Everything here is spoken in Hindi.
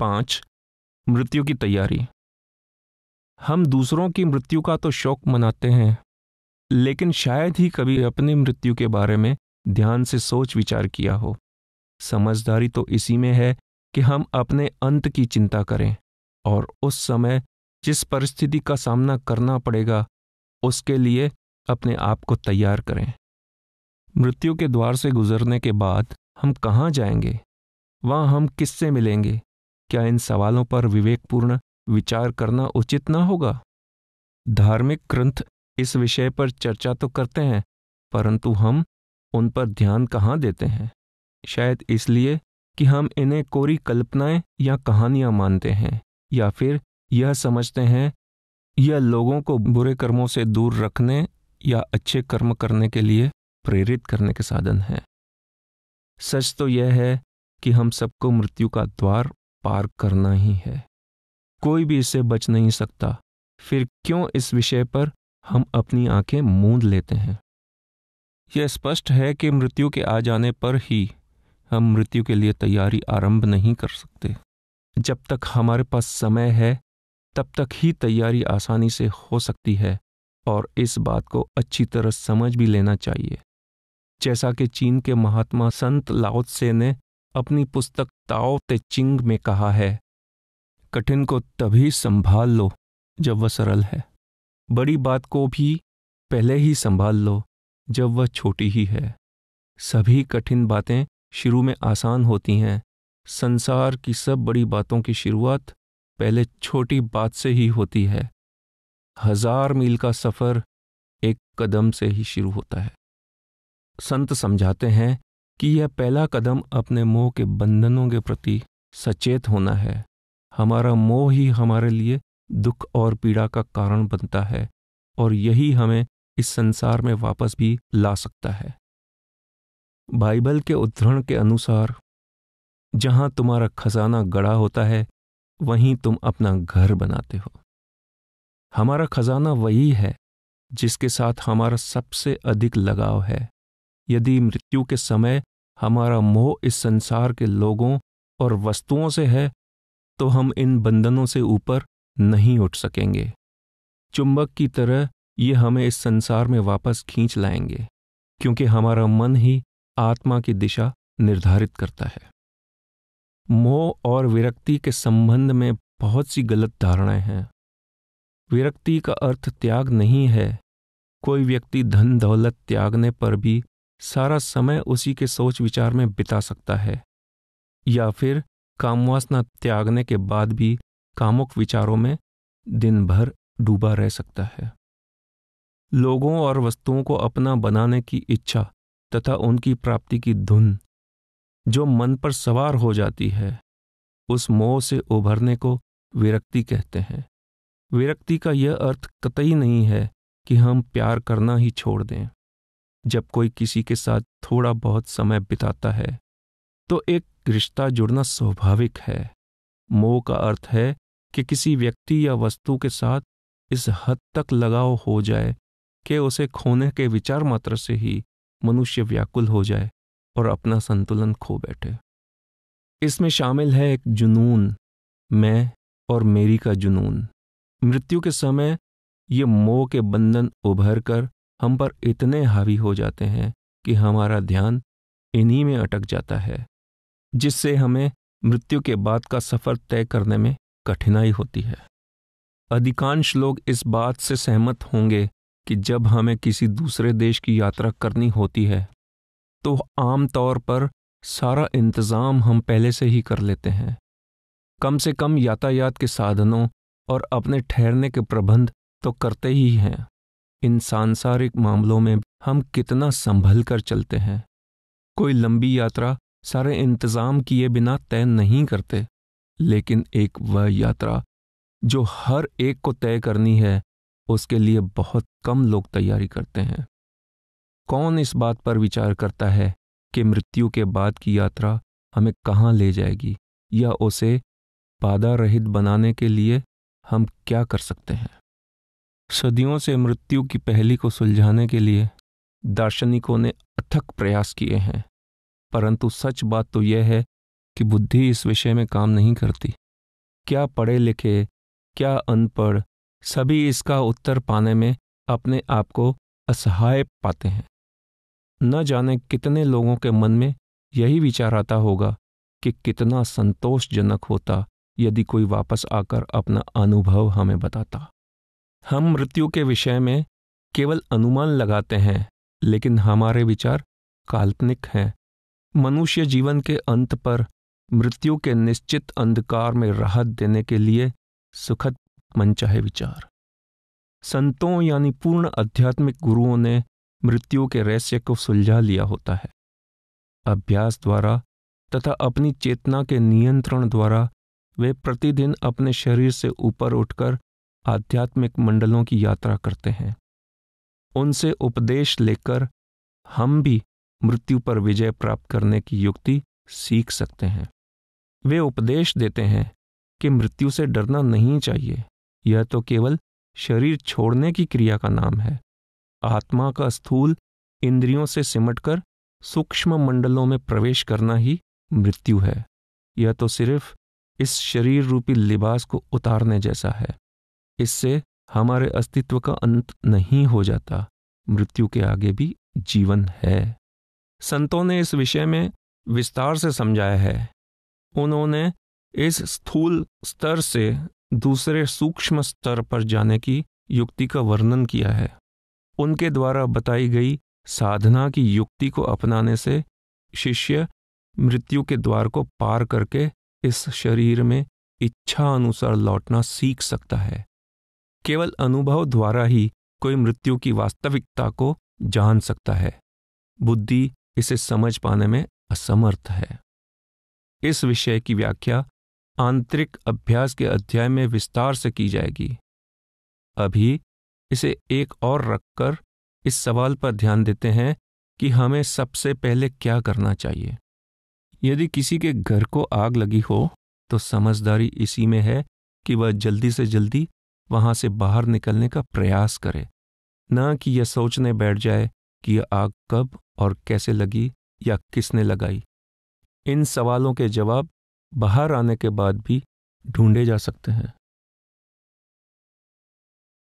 पाँच मृत्यु की तैयारी हम दूसरों की मृत्यु का तो शौक मनाते हैं लेकिन शायद ही कभी अपनी मृत्यु के बारे में ध्यान से सोच विचार किया हो समझदारी तो इसी में है कि हम अपने अंत की चिंता करें और उस समय जिस परिस्थिति का सामना करना पड़ेगा उसके लिए अपने आप को तैयार करें मृत्यु के द्वार से गुजरने के बाद हम कहाँ जाएंगे वहाँ हम किससे मिलेंगे क्या इन सवालों पर विवेकपूर्ण विचार करना उचित न होगा धार्मिक ग्रंथ इस विषय पर चर्चा तो करते हैं परंतु हम उन पर ध्यान कहाँ देते हैं शायद इसलिए कि हम इन्हें कोरी कल्पनाएं या कहानियां मानते हैं या फिर यह समझते हैं यह लोगों को बुरे कर्मों से दूर रखने या अच्छे कर्म करने के लिए प्रेरित करने के साधन हैं सच तो यह है कि हम सबको मृत्यु का द्वार पार करना ही है कोई भी इससे बच नहीं सकता फिर क्यों इस विषय पर हम अपनी आंखें मूंद लेते हैं यह स्पष्ट है कि मृत्यु के आ जाने पर ही हम मृत्यु के लिए तैयारी आरंभ नहीं कर सकते जब तक हमारे पास समय है तब तक ही तैयारी आसानी से हो सकती है और इस बात को अच्छी तरह समझ भी लेना चाहिए जैसा कि चीन के महात्मा संत लाओत्से ने अपनी पुस्तक ताओ ते चिंग में कहा है कठिन को तभी संभाल लो जब वह सरल है बड़ी बात को भी पहले ही संभाल लो जब वह छोटी ही है सभी कठिन बातें शुरू में आसान होती हैं संसार की सब बड़ी बातों की शुरुआत पहले छोटी बात से ही होती है हजार मील का सफर एक कदम से ही शुरू होता है संत समझाते हैं कि यह पहला कदम अपने मोह के बंधनों के प्रति सचेत होना है हमारा मोह ही हमारे लिए दुख और पीड़ा का कारण बनता है और यही हमें इस संसार में वापस भी ला सकता है बाइबल के उद्धरण के अनुसार जहां तुम्हारा खजाना गड़ा होता है वहीं तुम अपना घर बनाते हो हमारा खजाना वही है जिसके साथ हमारा सबसे अधिक लगाव है यदि मृत्यु के समय हमारा मोह इस संसार के लोगों और वस्तुओं से है तो हम इन बंधनों से ऊपर नहीं उठ सकेंगे चुंबक की तरह ये हमें इस संसार में वापस खींच लाएंगे क्योंकि हमारा मन ही आत्मा की दिशा निर्धारित करता है मोह और विरक्ति के संबंध में बहुत सी गलत धारणाएं हैं विरक्ति का अर्थ त्याग नहीं है कोई व्यक्ति धन दौलत त्यागने पर भी सारा समय उसी के सोच विचार में बिता सकता है या फिर कामवासना त्यागने के बाद भी कामुक विचारों में दिन भर डूबा रह सकता है लोगों और वस्तुओं को अपना बनाने की इच्छा तथा उनकी प्राप्ति की धुन जो मन पर सवार हो जाती है उस मोह से उभरने को विरक्ति कहते हैं विरक्ति का यह अर्थ कतई नहीं है कि हम प्यार करना ही छोड़ दें जब कोई किसी के साथ थोड़ा बहुत समय बिताता है तो एक रिश्ता जुड़ना स्वाभाविक है मोह का अर्थ है कि किसी व्यक्ति या वस्तु के साथ इस हद तक लगाव हो जाए कि उसे खोने के विचार मात्र से ही मनुष्य व्याकुल हो जाए और अपना संतुलन खो बैठे इसमें शामिल है एक जुनून मैं और मेरी का जुनून मृत्यु के समय ये मोह के बंधन उभर कर हम पर इतने हावी हो जाते हैं कि हमारा ध्यान इन्हीं में अटक जाता है जिससे हमें मृत्यु के बाद का सफर तय करने में कठिनाई होती है अधिकांश लोग इस बात से सहमत होंगे कि जब हमें किसी दूसरे देश की यात्रा करनी होती है तो आमतौर पर सारा इंतज़ाम हम पहले से ही कर लेते हैं कम से कम यातायात के साधनों और अपने ठहरने के प्रबंध तो करते ही हैं इन सांसारिक मामलों में हम कितना संभल कर चलते हैं कोई लंबी यात्रा सारे इंतजाम किए बिना तय नहीं करते लेकिन एक वह यात्रा जो हर एक को तय करनी है उसके लिए बहुत कम लोग तैयारी करते हैं कौन इस बात पर विचार करता है कि मृत्यु के बाद की यात्रा हमें कहाँ ले जाएगी या उसे बाधा रहित बनाने के लिए हम क्या कर सकते हैं सदियों से मृत्यु की पहली को सुलझाने के लिए दार्शनिकों ने अथक प्रयास किए हैं परंतु सच बात तो यह है कि बुद्धि इस विषय में काम नहीं करती क्या पढ़े लिखे क्या अनपढ़ सभी इसका उत्तर पाने में अपने आप को असहाय पाते हैं न जाने कितने लोगों के मन में यही विचार आता होगा कि कितना संतोषजनक होता यदि कोई वापस आकर अपना अनुभव हमें बताता हम मृत्यु के विषय में केवल अनुमान लगाते हैं लेकिन हमारे विचार काल्पनिक हैं मनुष्य जीवन के अंत पर मृत्यु के निश्चित अंधकार में राहत देने के लिए सुखद मनचाहे विचार संतों यानी पूर्ण आध्यात्मिक गुरुओं ने मृत्यु के रहस्य को सुलझा लिया होता है अभ्यास द्वारा तथा अपनी चेतना के नियंत्रण द्वारा वे प्रतिदिन अपने शरीर से ऊपर उठकर आध्यात्मिक मंडलों की यात्रा करते हैं उनसे उपदेश लेकर हम भी मृत्यु पर विजय प्राप्त करने की युक्ति सीख सकते हैं वे उपदेश देते हैं कि मृत्यु से डरना नहीं चाहिए यह तो केवल शरीर छोड़ने की क्रिया का नाम है आत्मा का स्थूल इंद्रियों से सिमटकर सूक्ष्म मंडलों में प्रवेश करना ही मृत्यु है यह तो सिर्फ इस शरीर रूपी लिबास को उतारने जैसा है इससे हमारे अस्तित्व का अंत नहीं हो जाता मृत्यु के आगे भी जीवन है संतों ने इस विषय में विस्तार से समझाया है उन्होंने इस स्थूल स्तर से दूसरे सूक्ष्म स्तर पर जाने की युक्ति का वर्णन किया है उनके द्वारा बताई गई साधना की युक्ति को अपनाने से शिष्य मृत्यु के द्वार को पार करके इस शरीर में इच्छा अनुसार लौटना सीख सकता है केवल अनुभव द्वारा ही कोई मृत्यु की वास्तविकता को जान सकता है बुद्धि इसे समझ पाने में असमर्थ है इस विषय की व्याख्या आंतरिक अभ्यास के अध्याय में विस्तार से की जाएगी अभी इसे एक और रखकर इस सवाल पर ध्यान देते हैं कि हमें सबसे पहले क्या करना चाहिए यदि किसी के घर को आग लगी हो तो समझदारी इसी में है कि वह जल्दी से जल्दी वहां से बाहर निकलने का प्रयास करे ना कि यह सोचने बैठ जाए कि यह आग कब और कैसे लगी या किसने लगाई इन सवालों के जवाब बाहर आने के बाद भी ढूंढे जा सकते हैं